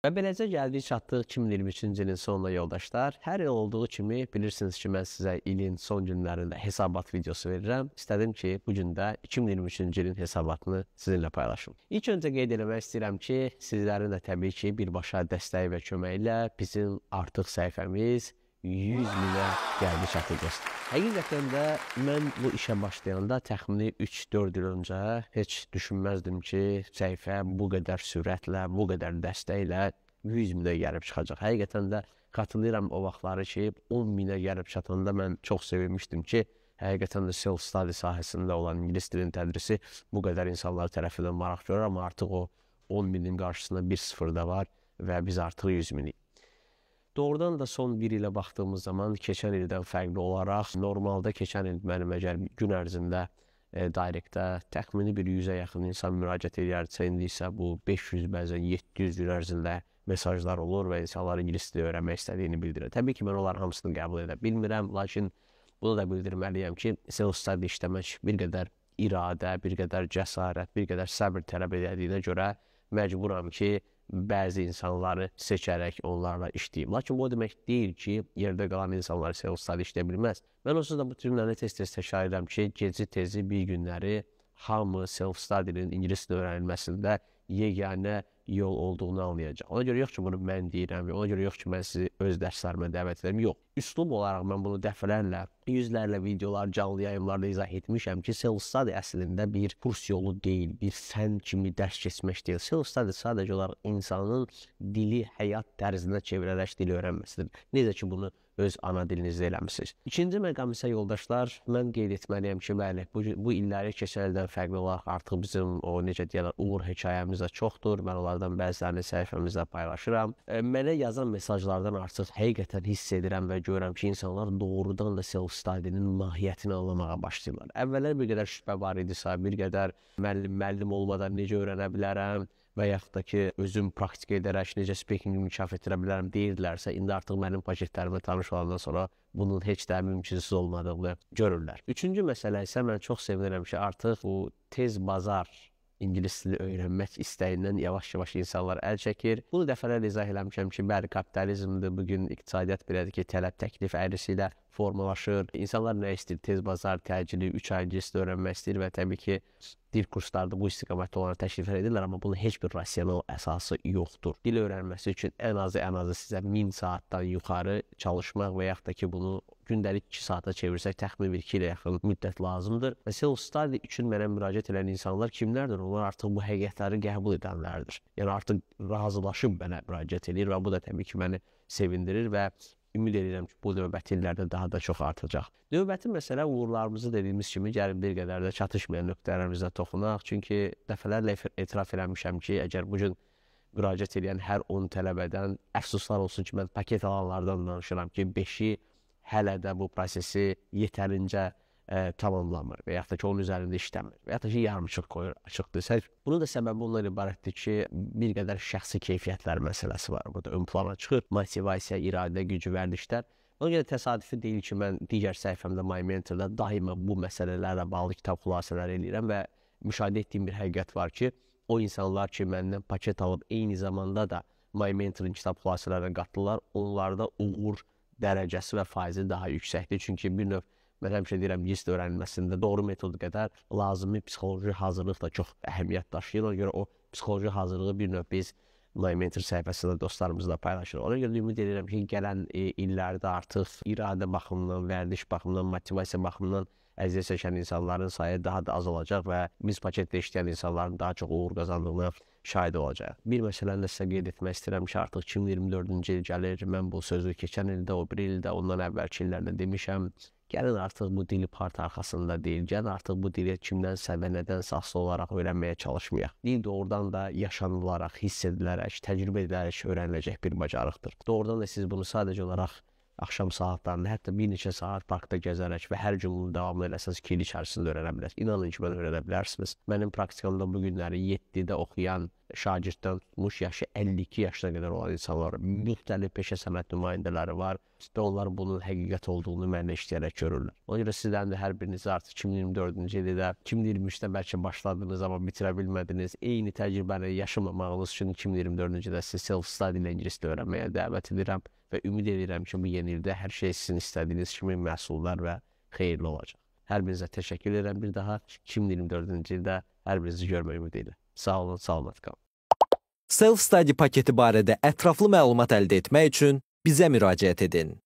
Və beləcə gəldik çatdıq 2023-cü ilin sonuna yoldaşlar. Hər il olduğu kimi bilirsiniz ki, mən sizə ilin son günlərində hesabat videosu verirəm. İstədim ki, bu gün də 2023-cü ilin hesabatını sizinlə paylaşım. İlk öncə qeyd eləmək istəyirəm ki, sizlərin də təbii ki, birbaşa dəstəyi və köməyi ilə bizim artıq səhifəmiz 100 minə gəldi çatacaq. Həqiqətən də mən bu işə başlayanda təxmini 3-4 il öncə heç düşünməzdim ki, səhifə bu qədər sürətlə, bu qədər dəstəklə 100 minə gəlib çıxacaq. Həqiqətən də xatırlayıram o vaxtları ki, 10 minə gəlib çatanda mən çox sevinmişdim ki, həqiqətən də self study sahəsində olan ingilis dilinin tədrisi bu qədər insanlar tərəfindən maraq görür, amma artıq o 10 minin qarşısında 1 sıfır da var və biz artıq 100 minik. Doğrudan da son bir ilə baxdığımız zaman keçən ildən fərqli olaraq normalda keçən il mənim əgər gün ərzində e, direktdə təxmini bir 100-ə yaxın insan müraciət edərsə, indi isə bu 500 bəzən 700 gün ərzində mesajlar olur və insanlar ingilis dili öyrənmək istədiyini bildirir. Təbii ki, mən onların hamısını qəbul edə bilmirəm, lakin bunu da bildirməliyəm ki, sales-side işləmək bir qədər iradə, bir qədər cəsarət, bir qədər səbr tələb edildiyinə görə məcburam ki, bəzi insanları seçərək onlarla işləyib. Lakin bu o demək deyil ki, yerdə qalan insanlar isə ustad işləyə bilməz. Mən onsuz da bu tümləri tez-tez təkrar edirəm ki, geci tezi bir günləri hamı self-study-nin ingilis dilində öyrənilməsində yeganə yol olduğunu anlayacaq. Ona görə yox ki, bunu mən deyirəm, ona görə yox ki, mən sizi öz dərslərimə dəvət edirəm. Yox. Üslub olaraq mən bunu dəfələrlə, yüzlərlə videolar, canlı yayımlarda izah etmişəm ki, self study əslində bir kurs yolu deyil, bir fən kimi dərs keçmək deyil. Self study sadəcə olaraq insanın dili həyat tərzinə çevirərək dil öyrənməsidir. Necə ki bunu öz ana dilinizdə eləmisiniz. İkinci məqam isə yoldaşlar, mən qeyd etməliyəm ki, bəli, bu, bu illəri keçən ildən fərqli olaraq artıq bizim o necə deyirlər, uğur hekayəmiz də çoxdur. Mən onlardan bəzilərini səhifəmizdə paylaşıram. E, mənə yazan mesajlardan artıq həqiqətən hiss edirəm və görürəm ki, insanlar doğrudan da self-study-nin mahiyyətini anlamağa başlayırlar. Əvvəllər bir qədər şübhə var idisə, bir qədər müəllim, müəllim olmadan necə öyrənə bilərəm? və yaxud da ki, özüm praktika edərək necə speakingi inkişaf etdirə bilərəm deyirdilərsə, indi artıq mənim paketlərimə tanış olandan sonra bunun heç də mümkünsüz olmadığını görürlər. Üçüncü məsələ isə mən çox sevinirəm ki, artıq bu tez bazar ingilis dilini öyrənmək istəyindən yavaş-yavaş insanlar əl çəkir. Bunu dəfələrlə izah eləmişəm ki, bəli kapitalizmdir, bu gün iqtisadiyyat belədir ki, tələb təklif əyrisi ilə formalaşır. İnsanlar nə istəyir? Tez bazar təcili, 3 ay ingilis dili öyrənmək istəyir və təbii ki, dil kurslarda bu istiqamətdə olanlar təkliflər edirlər, amma bunun heç bir rasional əsası yoxdur. Dil öyrənməsi üçün ən azı ən azı sizə 1000 saatdan yuxarı çalışmaq və yaxud da ki, bunu gündəlik 2 saata çevirsək təxminən 1-2 ilə yaxın müddət lazımdır. Və self study üçün mənə müraciət edən insanlar kimlərdir? Onlar artıq bu həqiqətləri qəbul edənlərdir. Yəni artıq razılaşıb mənə müraciət edir və bu da təbii ki, məni sevindirir və ümid edirəm ki, bu növbəti illərdə daha da çox artacaq. Növbəti məsələ uğurlarımızı dediyimiz kimi gəlin bir qədər də çatışmayan nöqtələrimizə toxunaq. Çünki dəfələrlə etiraf eləmişəm ki, əgər bu gün müraciət edən hər 10 tələbədən əfsuslar olsun ki, mən paket alanlardan danışıram ki, 5-i hələ də bu prosesi yetərincə e, tamamlanmır və yaxud da ki, onun üzərində işləmir və yaxud da ki, yarımçıq qoyur açıqdır. Bunun da səbəbi ondan ibarətdir ki, bir qədər şəxsi keyfiyyətlər məsələsi var. Burada ön plana çıxır, motivasiya, iradə gücü, vərdişlər. Ona görə təsadüfi deyil ki, mən digər səhifəmdə My Mentor-da daima bu məsələlərlə bağlı kitab xülasələri eləyirəm və müşahidə etdiyim bir həqiqət var ki, o insanlar ki, məndən paket alıb eyni zamanda da My Mentor-ın kitab xülasələrinə qatdılar, onlarda uğur dərəcəsi və faizi daha yüksəkdir. Çünki bir növ Mən həmişə deyirəm, YES öyrənilməsində doğru metod qədər lazımi psixoloji hazırlıq da çox əhəmiyyət daşıyır. Ona görə o psixoloji hazırlığı bir növ biz Mentor səhifəsində dostlarımızla paylaşırıq. Ona görə ümid edirəm ki, gələn e, illərdə artıq iradə baxımından, vərdiş baxımından, motivasiya baxımından əziyyət çəkən insanların sayı daha da az olacaq və biz paketdə işləyən insanların daha çox uğur qazandığına şahid olacaq. Bir məsələni də sizə qeyd etmək istəyirəm ki, artıq 2024-cü il gəlir. Mən bu sözü keçən ildə, o bir ildə, ondan əvvəlki illərdə demişəm. Gəlin artıq bu dili part arxasında deyil, gəlin artıq bu dili kimdənsə və nədənsə asılı olaraq öyrənməyə çalışmayaq. Dil doğrudan da yaşanılaraq, hiss edilərək, təcrübə edilərək öyrəniləcək bir bacarıqdır. Doğrudan da siz bunu sadəcə olaraq axşam saatlarında, hətta bir neçə saat parkda gəzərək və hər gün bunu davamlı eləsəniz ki, il içərisində öyrənə bilərsiniz. İnanın ki, mən öyrənə bilərsiniz. Mənim praktikamda bu günləri 7-də oxuyan şagirddən tutmuş yaşı 52 yaşına qədər olan insanlar, müxtəlif peşə sənət nümayəndələri var və onlar bunun həqiqət olduğunu mənə işləyərək görürlər. Ona görə sizlərin də hər biriniz artıq 2024-cü ildə, 2023-də bəlkə başladığınız amma bitirə bilmədiniz, eyni təcrübəni yaşamamağınız üçün 2024-cü ildə sizi self-study ilə ingilis dili öyrənməyə dəvət edirəm və ümid edirəm ki, bu yeni ildə hər şey sizin istədiyiniz kimi məhsullar və xeyirli olacaq. Hər birinizə təşəkkür edirəm bir daha. 2024-cü ildə hər birinizi görmək ümidi ilə. Sağ olun, salamat qalın. Self-study paketi barədə ətraflı məlumat əldə etmək üçün bizə müraciət edin.